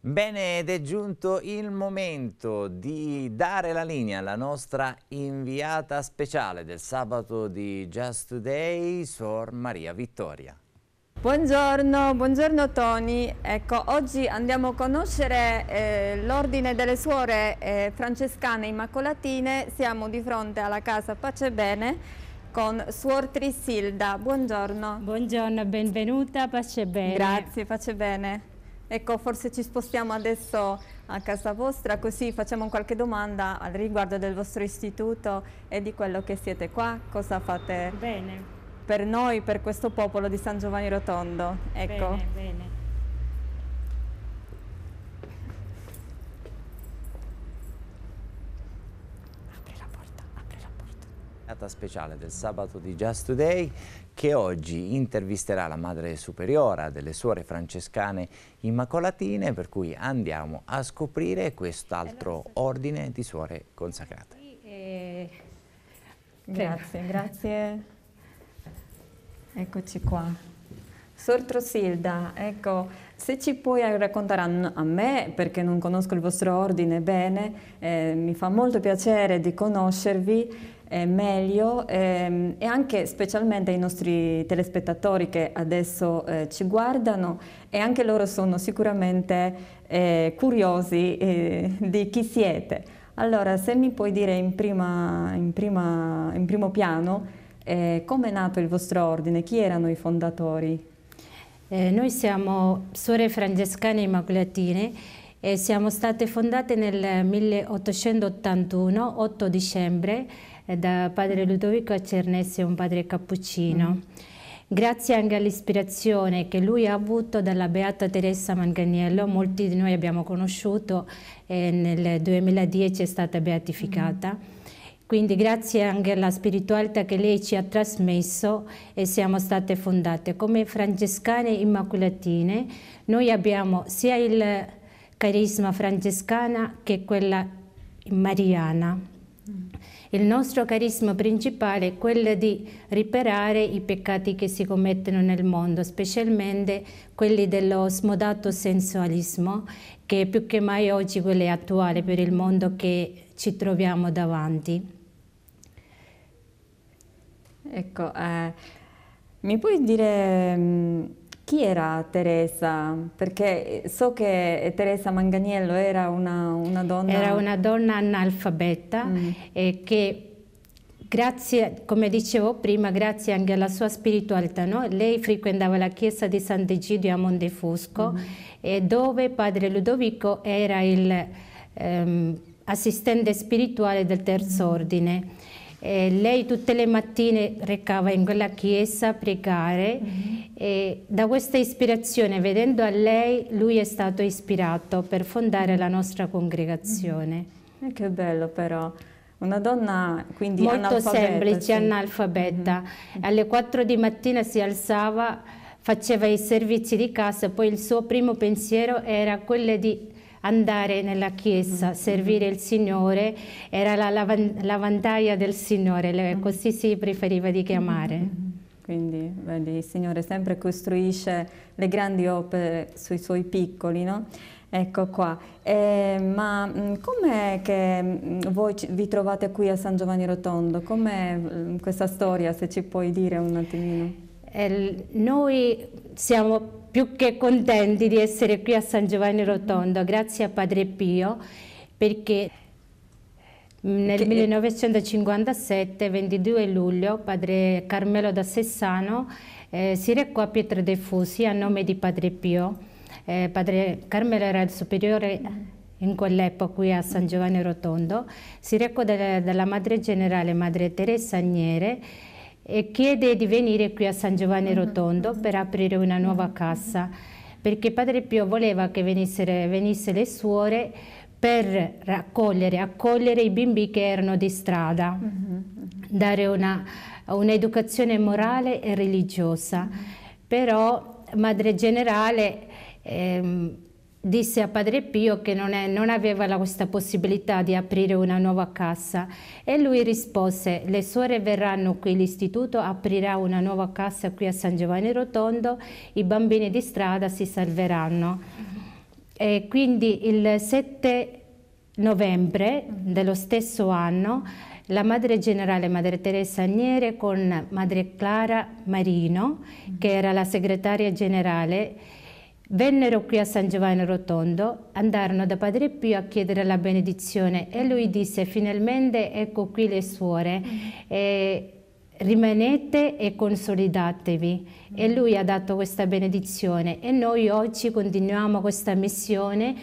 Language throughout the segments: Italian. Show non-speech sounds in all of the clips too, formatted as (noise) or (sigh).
Bene, ed è giunto il momento di dare la linea alla nostra inviata speciale del sabato di Just Today, Sor Maria Vittoria. Buongiorno, buongiorno Tony. Ecco, oggi andiamo a conoscere eh, l'ordine delle suore eh, francescane immacolatine. Siamo di fronte alla casa Pace Bene con Suor Trisilda. Buongiorno. Buongiorno, benvenuta, pace bene. Grazie, pace bene. Ecco, forse ci spostiamo adesso a casa vostra, così facciamo qualche domanda al riguardo del vostro istituto e di quello che siete qua, cosa fate bene. per noi, per questo popolo di San Giovanni Rotondo. Ecco. Bene, bene. speciale del sabato di Just Today che oggi intervisterà la madre superiora delle suore francescane immacolatine per cui andiamo a scoprire quest'altro ordine di suore consacrate. Eh, grazie, grazie. Eccoci qua. Sor Trosilda, ecco, se ci puoi raccontare a me, perché non conosco il vostro ordine bene, eh, mi fa molto piacere di conoscervi eh, meglio ehm, e anche specialmente ai nostri telespettatori che adesso eh, ci guardano e anche loro sono sicuramente eh, curiosi eh, di chi siete. Allora, se mi puoi dire in, prima, in, prima, in primo piano eh, come è nato il vostro ordine, chi erano i fondatori? noi siamo Suore Francescane Immacolatine e siamo state fondate nel 1881, 8 dicembre, da padre mm. Ludovico a Cernese, un padre cappuccino. Mm. Grazie anche all'ispirazione che lui ha avuto dalla Beata Teresa Manganiello, molti di noi abbiamo conosciuto e nel 2010 è stata beatificata. Mm. Quindi grazie anche alla spiritualità che lei ci ha trasmesso e siamo state fondate. Come francescane immacolatine noi abbiamo sia il carisma francescana che quella mariana. Mm. Il nostro carisma principale è quello di riparare i peccati che si commettono nel mondo, specialmente quelli dello smodato sensualismo, che più che mai oggi quello è attuale per il mondo che ci troviamo davanti. Ecco, eh, mi puoi dire mm, chi era Teresa? Perché eh, so che Teresa Manganiello era una, una donna... Era una donna analfabeta mm. eh, che grazie, come dicevo prima, grazie anche alla sua spiritualità, no? lei frequentava la chiesa di Sant'Egidio a Montefusco mm. dove padre Ludovico era l'assistente ehm, spirituale del terzo mm. ordine eh, lei tutte le mattine recava in quella chiesa a pregare mm-hmm. e da questa ispirazione, vedendo a lei, lui è stato ispirato per fondare la nostra congregazione. Mm-hmm. Eh, che bello però. Una donna quindi Molto analfabeta, semplice, sì. analfabeta. Mm-hmm. Alle 4 di mattina si alzava, faceva i servizi di casa, poi il suo primo pensiero era quello di andare nella chiesa, servire il Signore, era la lavan lavandaia del Signore, così si preferiva di chiamare. Quindi vedi, il Signore sempre costruisce le grandi opere sui suoi piccoli, no? Ecco qua. Eh, ma mm, com'è che mm, voi vi trovate qui a San Giovanni Rotondo? Com'è mm, questa storia, se ci puoi dire un attimino? Eh, noi siamo più che contenti di essere qui a San Giovanni Rotondo, grazie a Padre Pio, perché nel 1957, 22 luglio, Padre Carmelo da Sessano eh, si recò a Pietro De Fusi a nome di Padre Pio. Eh, padre Carmelo era il superiore in quell'epoca qui a San Giovanni Rotondo. Si recò dalla Madre Generale, Madre Teresa Agnere, e chiede di venire qui a San Giovanni mhm. Rotondo per aprire una nuova mhm. cassa perché Padre Pio voleva che venissero venisse le suore per raccogliere, accogliere i bimbi che erano di strada, mhm, dare un'educazione morale e religiosa. Però Madre Generale ehm, disse a Padre Pio che non, è, non aveva la, questa possibilità di aprire una nuova cassa e lui rispose le suore verranno qui, l'istituto aprirà una nuova cassa qui a San Giovanni Rotondo, i bambini di strada si salveranno. E quindi il 7 novembre dello stesso anno la Madre Generale Madre Teresa Agnere con Madre Clara Marino, che era la segretaria generale, Vennero qui a San Giovanni Rotondo, andarono da Padre Pio a chiedere la benedizione e lui disse finalmente ecco qui le suore, eh, rimanete e consolidatevi. E lui ha dato questa benedizione e noi oggi continuiamo questa missione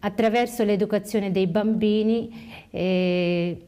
attraverso l'educazione dei bambini. Eh,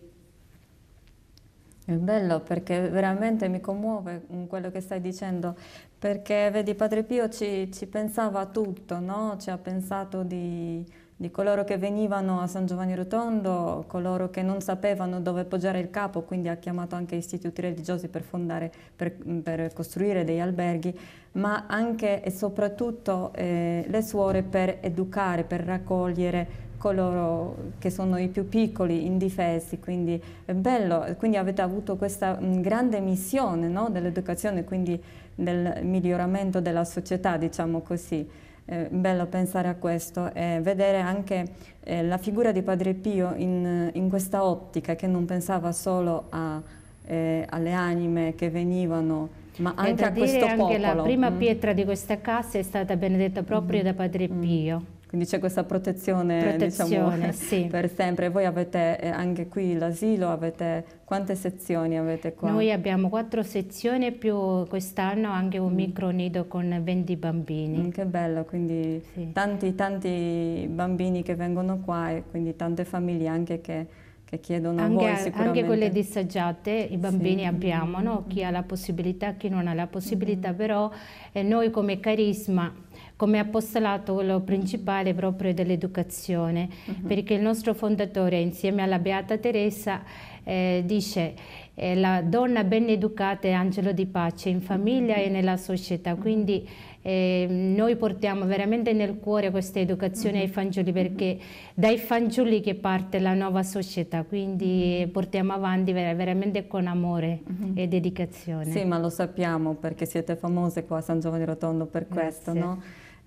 è bello perché veramente mi commuove quello che stai dicendo, perché vedi Padre Pio ci, ci pensava tutto, no? ci ha pensato di, di coloro che venivano a San Giovanni Rotondo, coloro che non sapevano dove poggiare il capo, quindi ha chiamato anche istituti religiosi per, fondare, per, per costruire degli alberghi, ma anche e soprattutto eh, le suore per educare, per raccogliere coloro che sono i più piccoli, indifesi, quindi è bello, quindi avete avuto questa mm, grande missione no? dell'educazione, quindi del miglioramento della società, diciamo così eh, bello pensare a questo e vedere anche eh, la figura di Padre Pio in, in, questa ottica che non pensava solo a, eh, alle anime che venivano ma anche a questo anche popolo. anche la prima mm. pietra di questa casa è stata benedetta proprio mm. da Padre mm. Pio quindi c'è questa protezione, diciamo, protezione diciamo, (laughs) sì. per sempre. Voi avete eh, anche qui l'asilo, avete quante sezioni avete qua? Noi abbiamo quattro sezioni più quest'anno anche un mm. micro nido con 20 bambini. Mm, che bello, quindi sì. tanti, tanti bambini che vengono qua e quindi tante famiglie anche che che chiedono anche, a voi sicuramente. Anche quelle disagiate, i bambini sì. abbiamo, no? Mm. chi ha la possibilità, chi non ha la possibilità, mm. però eh, noi come carisma come apostolato quello principale proprio dell'educazione, uh-huh. perché il nostro fondatore insieme alla Beata Teresa eh, dice eh, la donna ben educata è angelo di pace in famiglia uh-huh. e mm-hmm. nella società, quindi eh, noi portiamo veramente nel cuore questa educazione uh-huh. ai mm-hmm. fanciulli perché dai fanciulli che parte la nuova società, quindi portiamo avanti ver- veramente con amore e dedicazione. Sì, ma lo sappiamo perché siete famose qua a San Giovanni Rotondo per Grazie. questo, no?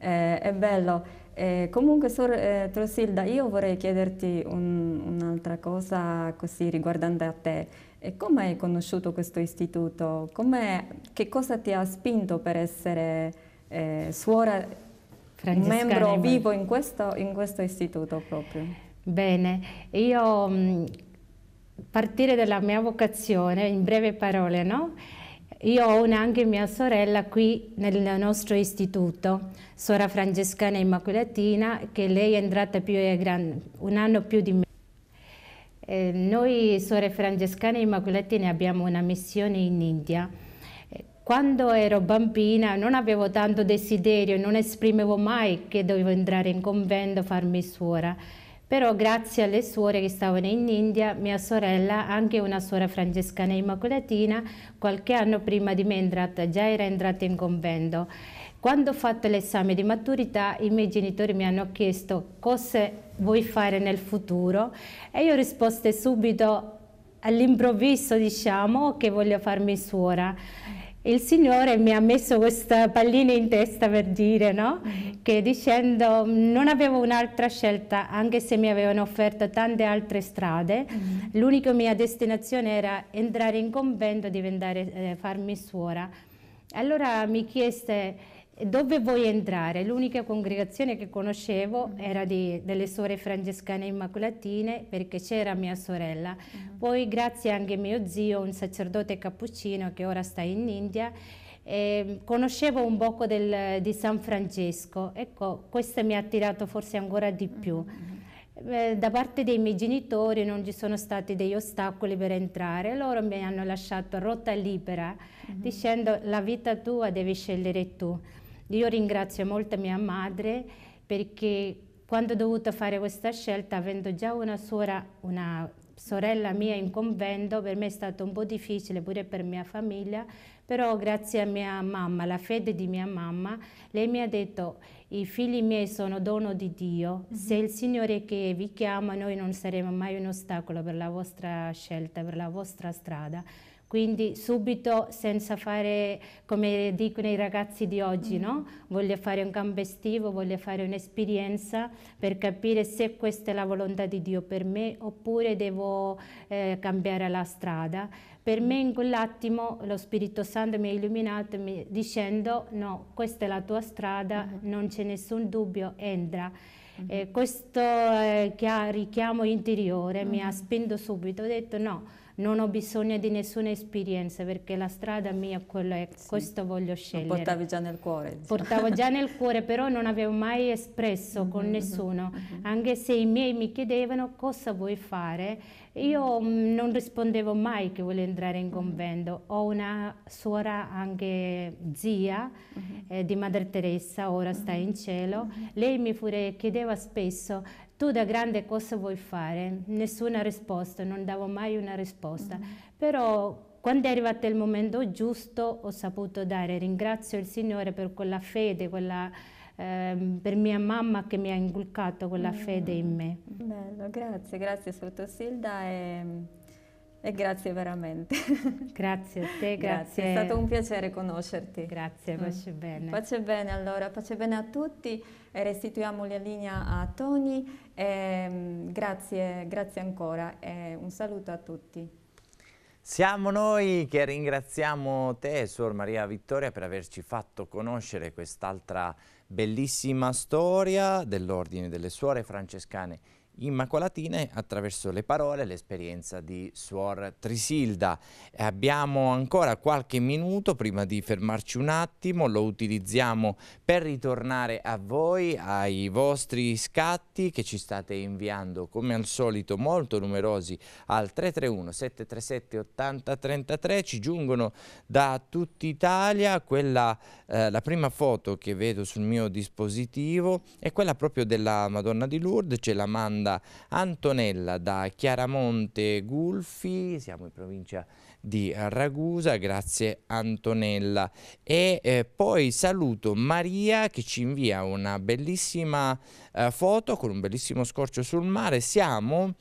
eh, è bello. Eh, comunque, Sor eh, Trosilda, io vorrei chiederti un, un'altra cosa così riguardante a te. come hai conosciuto questo istituto? Com'è, che cosa ti ha spinto per essere eh, suora, membro Neyman. vivo in questo, in questo, istituto proprio? Bene, io mh, mm, partire dalla mia vocazione, in breve parole, no? Io ho anche mia sorella qui nel nostro istituto, Sora Francescana Immacolatina, che lei è entrata più, è gran, un anno più di me. Eh, noi, Sore Francescane Immacolatine, abbiamo una missione in India. Eh, quando ero bambina non avevo tanto desiderio, non esprimevo mai che dovevo entrare in convento, e farmi suora però grazie alle suore che stavano in India, mia sorella, anche una suora francescana immacolatina, qualche anno prima di me entrata, già era entrata in convento. Quando ho fatto l'esame di maturità i miei genitori mi hanno chiesto cosa vuoi fare nel futuro e io ho risposto subito all'improvviso diciamo che voglio farmi suora il Signore mi ha messo questa pallina in testa per dire, no? Mm-hmm. Che dicendo non avevo un'altra scelta, anche se mi avevano offerto tante altre strade, mm. Mm-hmm. l'unica mia destinazione era entrare in convento e eh, farmi suora. Allora mi chiese dove vuoi entrare? L'unica congregazione che conoscevo mm. era di, delle suore francescane immacolatine perché c'era mia sorella. Mm. Poi grazie anche a mio zio, un sacerdote cappuccino che ora sta in India, eh, conoscevo un poco del, di San Francesco. Ecco, questo mi ha attirato forse ancora di mm, più. Mm, mm. Eh, da parte dei miei genitori non ci sono stati degli ostacoli per entrare, loro mi hanno lasciato rotta libera mm. dicendo la vita tua devi scegliere tu. Io ringrazio molto mia madre perché quando ho dovuto fare questa scelta, avendo già una, suora, una sorella mia in convento, per me è stato un po' difficile pure per mia famiglia, però grazie a mia mamma, la fede di mia mamma, lei mi ha detto i figli miei sono dono di Dio, uh mhm. -huh. se il Signore che vi chiama noi non saremo mai un ostacolo per la vostra scelta, per la vostra strada. Quindi subito senza fare come dicono i ragazzi di oggi, no? voglio fare un campo estivo, voglio fare un'esperienza per capire se questa è la volontà di Dio per me oppure devo eh, cambiare la strada. Per me in quell'attimo lo Spirito Santo mi ha illuminato mi, dicendo no, questa è la tua strada, uh mm-hmm. -huh. non c'è nessun dubbio, entra. Uh -huh. eh, questo eh, richiamo interiore uh -huh. mi ha mm-hmm. spinto subito, ho detto no non ho bisogno di nessuna esperienza perché la strada mia quella è, sì. questo voglio scegliere. Lo portavi già nel cuore. Insomma. Portavo già nel (laughs) cuore, però non avevo mai espresso mm -hmm. con mm-hmm. nessuno, mm -hmm. anche se i miei mi chiedevano cosa vuoi fare io mm, non rispondevo mai che volevo entrare in convento. Ho una suora anche zia mhm. eh, di Madre Teresa, ora sta mhm. in cielo. Mhm. Lei mi pure chiedeva spesso tu da grande cosa vuoi fare? Nessuna risposta, non davo mai una risposta. Però quando è arrivato il momento giusto ho saputo dare, ringrazio il Signore per quella fede, quella Ehm, per mia mamma che mi ha inculcato quella mm. fede in me. Bello, grazie, grazie Sottosilda e, e grazie veramente. (laughs) Grazie a te, grazie. grazie. È stato un piacere conoscerti. Grazie, mm. pace mm. bene. Pace bene, allora, pace bene a tutti. Restituiamo la linea a Tony. E, mm, grazie, grazie ancora e un saluto a tutti. Siamo noi che ringraziamo te, Suor Maria Vittoria, per averci fatto conoscere quest'altra bellissima storia dell'ordine delle suore francescane immacolatine attraverso le parole, l'esperienza di Suor Trisilda. Abbiamo ancora qualche minuto prima di fermarci un attimo, lo utilizziamo per ritornare a voi, ai vostri scatti che ci state inviando come al solito molto numerosi al 331 737 8033, ci giungono da tutta Italia, quella, eh, la prima foto che vedo sul mio dispositivo è quella proprio della Madonna di Lourdes, ce la mando seconda Antonella da Chiaramonte Gulfi, siamo in provincia di Ragusa, grazie Antonella. E eh, poi saluto Maria che ci invia una bellissima eh, foto con un bellissimo scorcio sul mare. Siamo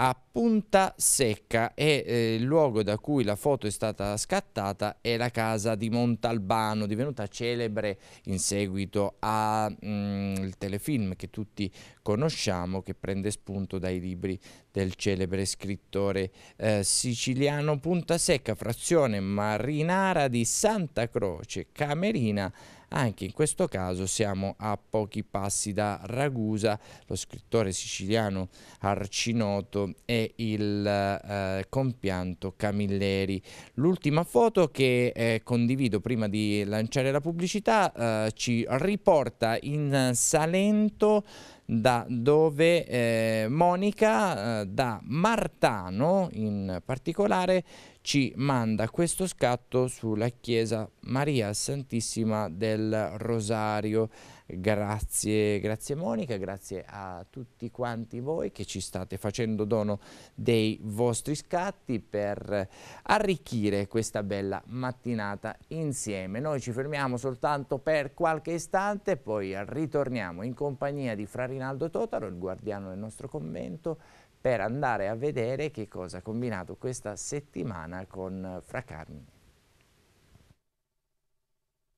a Punta Secca e eh, il luogo da cui la foto è stata scattata è la casa di Montalbano, divenuta celebre in seguito al mm, telefilm che tutti conosciamo, che prende spunto dai libri del celebre scrittore eh, siciliano Punta Secca, frazione marinara di Santa Croce, Camerina, anche in questo caso siamo a pochi passi da Ragusa, lo scrittore siciliano Arcinoto e il eh, compianto Camilleri. L'ultima foto che eh, condivido prima di lanciare la pubblicità eh, ci riporta in Salento da dove eh, Monica eh, da Martano in particolare ci manda questo scatto sulla chiesa Maria Santissima del Rosario. Grazie, grazie Monica, grazie a tutti quanti voi che ci state facendo dono dei vostri scatti per arricchire questa bella mattinata insieme. Noi ci fermiamo soltanto per qualche istante, poi ritorniamo in compagnia di Fra Rinaldo Totaro, il guardiano del nostro convento, per andare a vedere che cosa ha combinato questa settimana con Fra Carmine.